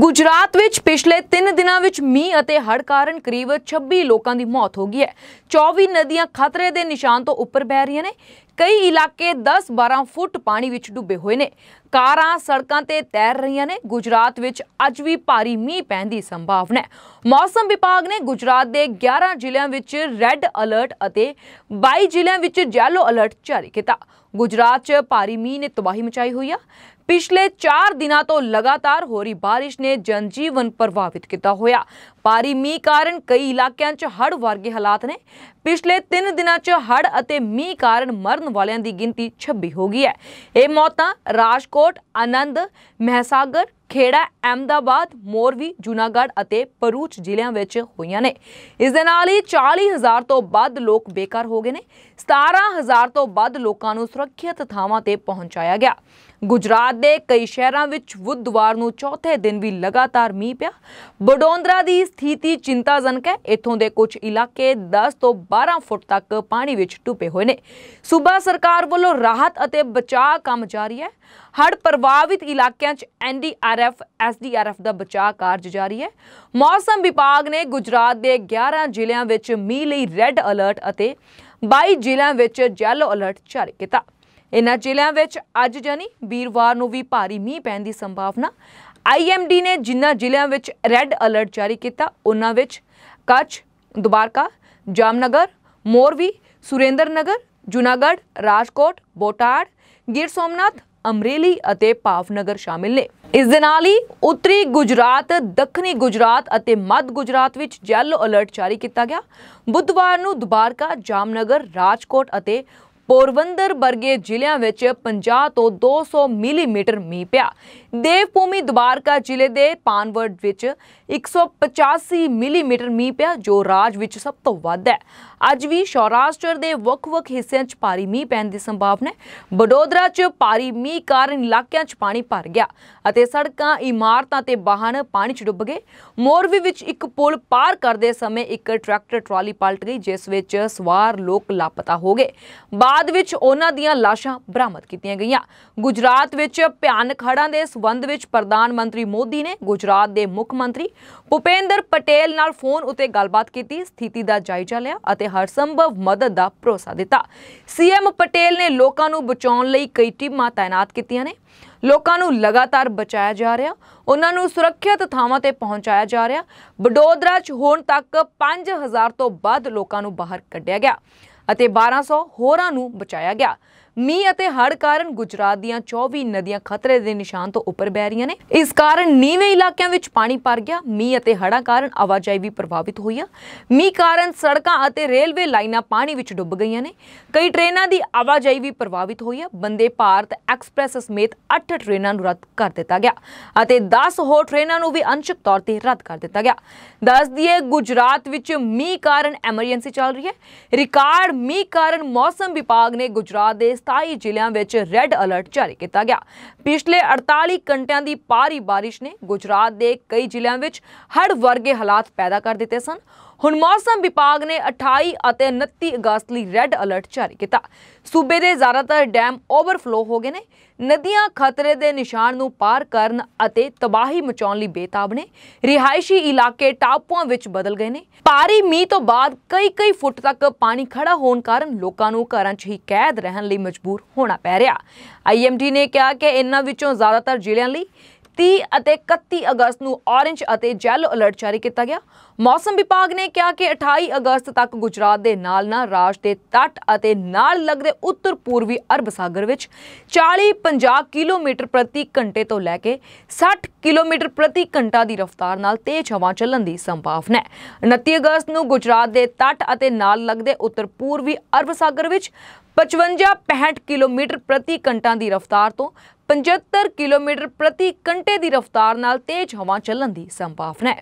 ਗੁਜਰਾਤ ਵਿੱਚ ਪਿਛਲੇ 3 ਦਿਨਾਂ ਵਿੱਚ ਮੀਂਹ ਅਤੇ ਹੜ੍ਹ ਕਾਰਨ ਕਰੀਬ 26 ਲੋਕਾਂ ਦੀ ਮੌਤ ਹੋ ਗਈ ਹੈ 24 ਨਦੀਆਂ ਖਤਰੇ ਦੇ ਨਿਸ਼ਾਨ ਤੋਂ ਉੱਪਰ ਵਹਿ ਰਹੀਆਂ ਨੇ ਕਈ ਇਲਾਕੇ 10-12 ਫੁੱਟ ਪਾਣੀ ਵਿੱਚ ਡੁੱਬੇ ਹੋਏ ਨੇ ਕਾਰਾਂ ਸੜਕਾਂ ਤੇ ਤੈਰ ਰਹੀਆਂ ਨੇ ਗੁਜਰਾਤ ਵਿੱਚ ਅੱਜ ਵੀ ਭਾਰੀ ਮੀਂਹ ਪੈਣ ਦੀ ਸੰਭਾਵਨਾ ਹੈ ਮੌਸਮ ਵਿਭਾਗ ਨੇ ਗੁਜਰਾਤ ਦੇ 11 ਜ਼ਿਲ੍ਹਿਆਂ ਵਿੱਚ ਰੈੱਡ ਅਲਰਟ ਅਤੇ 22 ਜ਼ਿਲ੍ਹਿਆਂ ਵਿੱਚ ਯੈਲੋ ਅਲਰਟ ਜਾਰੀ ਕੀਤਾ ਗੁਜਰਾਤ 'ਚ ਭਾਰੀ ਮੀਂਹ ਨੇ ਤਬਾਹੀ ਮਚਾਈ ਹੋਈ ਆ ਪਿਛਲੇ 4 ਦਿਨਾਂ ਤੋਂ ਲਗਾਤਾਰ ਹੋ ਰਹੀ بارش ਨੇ ਜਨਜੀਵਨ ਪ੍ਰਭਾਵਿਤ ਕੀਤਾ ਹੋਇਆ ਭਾਰੀ ਮੀਂਹ ਕਾਰਨ ਕਈ ਇਲਾਕਿਆਂ 'ਚ ਹੜ੍ਹ ਵਰਗੇ ਹਾਲਾਤ ਨੇ ਪਿਛਲੇ 3 ਦਿਨਾਂ 'ਚ ਹੜ੍ਹ ਅਤੇ ਮੀਂਹ ਕਾਰਨ ਮਰਨ ਵਾਲਿਆਂ ਦੀ ਗਿਣਤੀ 26 ਹੋ ਗਈ ਹੈ ਇਹ ਮੌਤਾਂ ਰਾਜਕੋਟ રાજકોટ ਆਨੰਦ ਮਹਿਸਾਗਰ ਖੇੜਾ ਅਹਿਮਦਾਬਾਦ ਮੋਰਵੀ ਜੁਨਾਗੜ ਅਤੇ ਪਰੂਚ ਜ਼ਿਲ੍ਹਿਆਂ ਵਿੱਚ ਹੋਈਆਂ ਨੇ ਇਸ ਦੇ ਨਾਲ ਹੀ 40000 ਤੋਂ ਵੱਧ ਲੋਕ ਬੇਕਾਰ ਹੋ ਗਏ ਨੇ 17000 ਤੋਂ ਵੱਧ ਲੋਕਾਂ ਨੂੰ ਸੁਰੱਖਿਅਤ ਥਾਵਾਂ ਤੇ ਪਹੁੰਚਾਇਆ ਗਿਆ ਗੁਜਰਾਤ ਦੇ ਕਈ ਸ਼ਹਿਰਾਂ ਵਿੱਚ ਬੁੱਧਵਾਰ ਨੂੰ ਚੌਥੇ ਦਿਨ ਵੀ ਲਗਾਤਾਰ ਮੀਂਹ ਪਿਆ ਬਡੋਂਦਰਾ ਦੀ ਸਥਿਤੀ ਚਿੰਤਾਜਨਕ ਹੈ ਇੱਥੋਂ ਦੇ ਕੁਝ ਇਲਾਕੇ 10 ਤੋਂ 12 ਫੁੱਟ ਤੱਕ ਪਾਣੀ ਵਿੱਚ ਡੁੱਬੇ ਹੋਏ ਨੇ ਸੂਬਾ ਸਰਕਾਰ ਵੱਲੋਂ ਰਾਹਤ ਅਤੇ ਬਚਾਅ ਕੰਮ ਜਾਰੀ ਹੈ ਹੜ੍ਹ ਪ੍ਰਭਾਵਿਤ ਇਲਾਕਿਆਂ 'ਚ ਐਨਡੀਆਰਐਫ ਐਸਡੀਆਰਐਫ ਦਾ ਬਚਾਅ ਕਾਰਜ ਜਾਰੀ ਹੈ ਮੌਸਮ ਵਿਭਾਗ ਨੇ ਗੁਜਰਾਤ ਦੇ 11 ਜ਼ਿਲ੍ਹਿਆਂ ਵਿੱਚ ਮੀਂਹ ਲਈ ਰੈੱਡ ਅਲਰਟ ਅਤੇ 22 ਜ਼ਿਲ੍ਹਿਆਂ ਵਿੱਚ ਜੈਲੋ ਅਲਰਟ ਜਾਰੀ ਕੀਤਾ ਇਨ੍ਹਾਂ ਜ਼ਿਲ੍ਹਿਆਂ ਵਿੱਚ ਅੱਜ ਜਾਨੀ ਵੀਰਵਾਰ ਨੂੰ ਵੀ ਭਾਰੀ ਮੀਂਹ ਪੈਣ ਦੀ ਸੰਭਾਵਨਾ ਆਈਐਮਡੀ ਨੇ ਜਿਨ੍ਹਾਂ ਜ਼ਿਲ੍ਹਿਆਂ ਵਿੱਚ ਰੈੱਡ ਅਲਰਟ ਜਾਰੀ ਕੀਤਾ ਉਹਨਾਂ ਵਿੱਚ ਕੱਚ ਦੁਬਾਰਕਾ ਜਾਮਨਗਰ ਮੋਰਵੀ ਸੁਰੇਂਦਰਨਗਰ ਜੁਨਾਗੜ ਰਾਜਕੋਟ ਬੋਟਾੜ ਗਿਰ ਸੋਮਨਾਥ ਅਮਰੇਲੀ ਅਤੇ ਪਾਵਨਗਰ ਸ਼ਾਮਿਲ ਨੇ ਇਸ ਦੇ ਨਾਲ ਹੀ ਉੱਤਰੀ ਗੁਜਰਾਤ ਦੱਖਣੀ ਗੁਜਰਾਤ ਅਤੇ ਮੱਧ ਗੁਜਰਾਤ ਵਿੱਚ ਜੈਲੋ ਅਲਰਟ ਜਾਰੀ ਕੀਤਾ ਗਿਆ ਬੁੱਧਵਾਰ ਨੂੰ ਦੁਬਾਰਕਾ ਜਾਮਨਗਰ ਰਾਜਕੋਟ ਅਤੇ ਪੋਰਬੰਦਰ ਵਰਗੇ ਜ਼ਿਲ੍ਹਿਆਂ ਵਿੱਚ 50 ਤੋਂ 200 ਮਿਲੀਮੀਟਰ ਮੀਂਹ ਪਿਆ ਦੇਵਭੂਮੀ ਦੁਬਾਰਕਾ ਜ਼ਿਲ੍ਹੇ ਦੇ ਪਾਨਵਰਡ ਵਿੱਚ 185 ਮਿਲੀਮੀਟਰ ਮੀਂਹ ਪਿਆ ਜੋ ਰਾਜ ਵਿੱਚ ਸਭ ਤੋਂ ਵੱਧ ਹੈ ਅੱਜ ਵੀ ਸ਼ੌਰਾਸ਼ਟਰ ਦੇ ਵੱਖ-ਵੱਖ ਹਿੱਸਿਆਂ 'ਚ ਭਾਰੀ ਮੀਂਹ ਪੈਣ ਦੀ ਸੰਭਾਵਨਾ ਹੈ ਬਡੋਦਰਾ 'ਚ ਭਾਰੀ ਮੀਂਹ ਕਾਰਨ ਇਲਾਕਿਆਂ 'ਚ ਪਾਣੀ ਭਰ ਗਿਆ ਅਤੇ ਸੜਕਾਂ ਇਮਾਰਤਾਂ ਤੇ ਵਾਹਨ ਪਾਣੀ 'ਚ ਡੁੱਬ ਗਏ ਮੋਰਵੀ ਵਿੱਚ ਇੱਕ ਪੁਲ ਪਾਰ ਕਰਦੇ ਸਮੇਂ ਇੱਕ ਟਰੈਕਟਰ ਟਰਾਲੀ ਪਲਟ ਗਈ ਜਿਸ ਵਿੱਚ ਸਵਾਰ ਲੋਕ ਲਾਪਤਾ ਹੋ ਗਏ ਬਾਅਦ ਵਿੱਚ ਉਹਨਾਂ ਦੀਆਂ ਲਾਸ਼ਾਂ ਬਰਾਮਦ ਕੀਤੀਆਂ ਗਈਆਂ ਗੁਜਰਾਤ ਵਿੱਚ ਭਿਆਨਕ ਹੜ੍ਹਾਂ ਦੇ ਸੰਬੰਧ ਵਿੱਚ ਪ੍ਰਧਾਨ ਮੰਤਰੀ ਮੋਦੀ ਨੇ ਗੁਜਰਾਤ ਦੇ ਮੁੱਖ ਮੰਤਰੀ ਭੁਪੇਂਦਰ ਪਟੇਲ ਨਾਲ ਫੋਨ ਉਤੇ ਗੱਲਬਾਤ ਕੀਤੀ ਸਥਿਤੀ ਦਾ ਜਾਇਜ਼ਾ ਲਿਆ ਅਤੇ ਹਰ ਸੰਭਵ ਮਦਦ ਦਾ ਭਰੋਸਾ ਦਿੱਤਾ ਸੀਐਮ ਪਟੇਲ ਨੇ ਲੋਕਾਂ ਨੂੰ ਬਚਾਉਣ ਲਈ ਕਈ ਟੀਮਾਂ ਤਾਇਨਾਤ ਕੀਤੀਆਂ ਨੇ ਲੋਕਾਂ ਨੂੰ ਲਗਾਤਾਰ ਬਚਾਇਆ ਜਾ ਰਿਹਾ ਉਹਨਾਂ ਨੂੰ ਸੁਰੱਖਿਅਤ ਥਾਵਾਂ ਤੇ ਪਹੁੰਚਾਇਆ ਜਾ ਰਿਹਾ ਬਡੋਦਰਾ 'ਚ ਹੁਣ ਤੱਕ 5000 ਤੋਂ ਵੱਧ ਲੋਕਾਂ ਨੂੰ ਬਾਹਰ ਕੱਢਿਆ ਗਿਆ ਅਤੇ 1200 ਹੋਰਾਂ ਨੂੰ ਬਚਾਇਆ ਗਿਆ ਮੀਂਹ ਅਤੇ ਹੜ੍ਹ ਕਾਰਨ ਗੁਜਰਾਤ ਦੀਆਂ 24 ਨਦੀਆਂ ਖਤਰੇ ਦੇ ਨਿਸ਼ਾਨ ਤੋਂ ਉੱਪਰ ਵਹਿ ਰਹੀਆਂ ਨੇ ਇਸ ਕਾਰਨ ਨੀਵੇਂ ਇਲਾਕਿਆਂ ਵਿੱਚ ਪਾਣੀ ਭਰ ਗਿਆ ਮੀਂਹ ਅਤੇ ਹੜ੍ਹਾਂ ਕਾਰਨ ਆਵਾਜਾਈ ਵੀ ਪ੍ਰਭਾਵਿਤ ਹੋਈ ਆ ਮੀਂਹ ਕਾਰਨ ਸੜਕਾਂ ਅਤੇ ਰੇਲਵੇ ਲਾਈਨਾਂ ਪਾਣੀ ਵਿੱਚ ਡੁੱਬ ਗਈਆਂ ਨੇ ਕਈ ਟ੍ਰੇਨਾਂ ਦੀ ਆਵਾਜਾਈ ਵੀ ਪ੍ਰਭਾਵਿਤ ਹੋਈ ਆ ਬੰਦੇ ਭਾਰਤ ਐਕਸਪ੍ਰੈਸ ਸਮੇਤ 8 ਟ੍ਰੇਨਾਂ ਨੂੰ ਰੱਦ ਕਰ ਦਿੱਤਾ ਗਿਆ ਅਤੇ 10 ਹੋਰ ਟ੍ਰੇਨਾਂ ਨੂੰ ਵੀ ਅੰਸ਼ਕ ਤੌਰ ਤੇ ਰੱਦ ਕਰ ਦਿੱਤਾ ਗਿਆ ਦੱਸ ਦਈਏ ਗੁਜਰਾਤ ਵਿੱਚ ਮੀਂਹ ਕਾਰਨ ਐਮਰਜੈਂਸੀ ਚੱਲ ਰਹੀ ਹੈ ਰਿਕਾਰਡ ਮੀਂਹ ਕਾਰਨ ਮੌਸਮ ਵਿਭਾਗ ਨੇ ਗੁਜਰਾਤ ਦੇ 27 ਜ਼ਿਲ੍ਹਿਆਂ ਵਿੱਚ ਰੈੱਡ ਅਲਰਟ ਜਾਰੀ ਕੀਤਾ ਗਿਆ ਪਿਛਲੇ 48 ਘੰਟਿਆਂ ਦੀ ਭਾਰੀ ਬਾਰਿਸ਼ ਨੇ ਗੁਜਰਾਤ ਦੇ ਕਈ ਜ਼ਿਲ੍ਹਿਆਂ ਵਿੱਚ ਹੜ ਵਰਗੇ ਹਾਲਾਤ ਪੈਦਾ ਕਰ ਦਿੱਤੇ ਸਨ ਹੁਣ ਮੌਸਮ ਵਿਭਾਗ ਨੇ 28 ਅਤੇ 29 ਅਗਸਤ ਲਈ ਰੈੱਡ ਅਲਰਟ ਜਾਰੀ ਕੀਤਾ ਸੂਬੇ ਦੇ ਜ਼ਿਆਦਾਤਰ ਡੈਮ ਓਵਰਫਲੋ ਹੋ ਗਏ ਨੇ ਨਦੀਆਂ ਖਤਰੇ ਦੇ ਨਿਸ਼ਾਨ ਨੂੰ ਪਾਰ ਕਰਨ ਅਤੇ ਤਬਾਹੀ ਮਚਾਉਣ ਲਈ ਬੇਤਾਬ ਨੇ ਰਿਹਾਇਸ਼ੀ ਇਲਾਕੇ ਟਾਪੂਆਂ ਵਿੱਚ ਬਦਲ ਗਏ ਨੇ ਭਾਰੀ ਮੀਂਹ ਤੋਂ ਬਾਅਦ ਕਈ-ਕਈ ਫੁੱਟ ਤੱਕ ਪਾਣੀ ਖੜਾ ਹੋਣ ਕਾਰਨ ਲੋਕਾਂ ਨੂੰ ਘਰਾਂ 'ਚ ਹੀ ਕੈਦ ਰਹਿਣ ਲਈ ਮਜਬੂਰ ਹੋਣਾ ਪੈ ਰਿਹਾ ਆਈਐਮਡੀ ਨੇ ਕਿਹਾ ਕਿ ਇਨ੍ਹਾਂ ਵਿੱਚੋਂ ਜ਼ਿਆਦਾਤਰ ਜ਼ਿਲ੍ਹਿਆਂ ਲਈ 30 ਅਤੇ 31 ਅਗਸਤ ਨੂੰ ਔਰੇਂਜ ਅਤੇ ਜੈਲੋ ਅਲਰਟ ਜਾਰੀ ਕੀਤਾ ਗਿਆ ਮੌਸਮ ਵਿਭਾਗ ਨੇ ਕਿਹਾ ਕਿ 28 ਅਗਸਤ ਤੱਕ ਗੁਜਰਾਤ ਦੇ ਨਾਲ ਨਾਲ ਰਾਜ ਦੇ ਤੱਟ ਅਤੇ ਨਾਲ ਲੱਗਦੇ ਉੱਤਰ ਪੂਰਬੀ ਅਰਬ ਸਾਗਰ ਵਿੱਚ 40-50 ਕਿਲੋਮੀਟਰ ਪ੍ਰਤੀ ਘੰਟੇ ਤੋਂ ਲੈ ਕੇ 60 ਕਿਲੋਮੀਟਰ ਪ੍ਰਤੀ ਘੰਟਾ ਦੀ ਰਫ਼ਤਾਰ ਨਾਲ ਤੇਜ਼ ਹਵਾ ਚੱਲਣ ਦੀ ਸੰਭਾਵਨਾ ਹੈ 29 ਅਗਸਤ ਨੂੰ ਗੁਜਰਾਤ ਦੇ ਤੱਟ ਅਤੇ ਨਾਲ ਲੱਗਦੇ ਉੱਤਰ ਪੂਰਬੀ ਅਰਬ ਸਾਗਰ ਵਿੱਚ 55-65 ਕਿਲੋਮੀਟਰ ਪ੍ਰਤੀ ਘੰਟਾ ਦੀ ਰਫ਼ਤਾਰ ਤੋਂ 75 ਕਿਲੋਮੀਟਰ ਪ੍ਰਤੀ ਘੰਟੇ ਦੀ ਰਫ਼ਤਾਰ ਨਾਲ ਤੇਜ਼ ਹਵਾ ਚੱਲਣ ਦੀ ਸੰਭਾਵਨਾ ਹੈ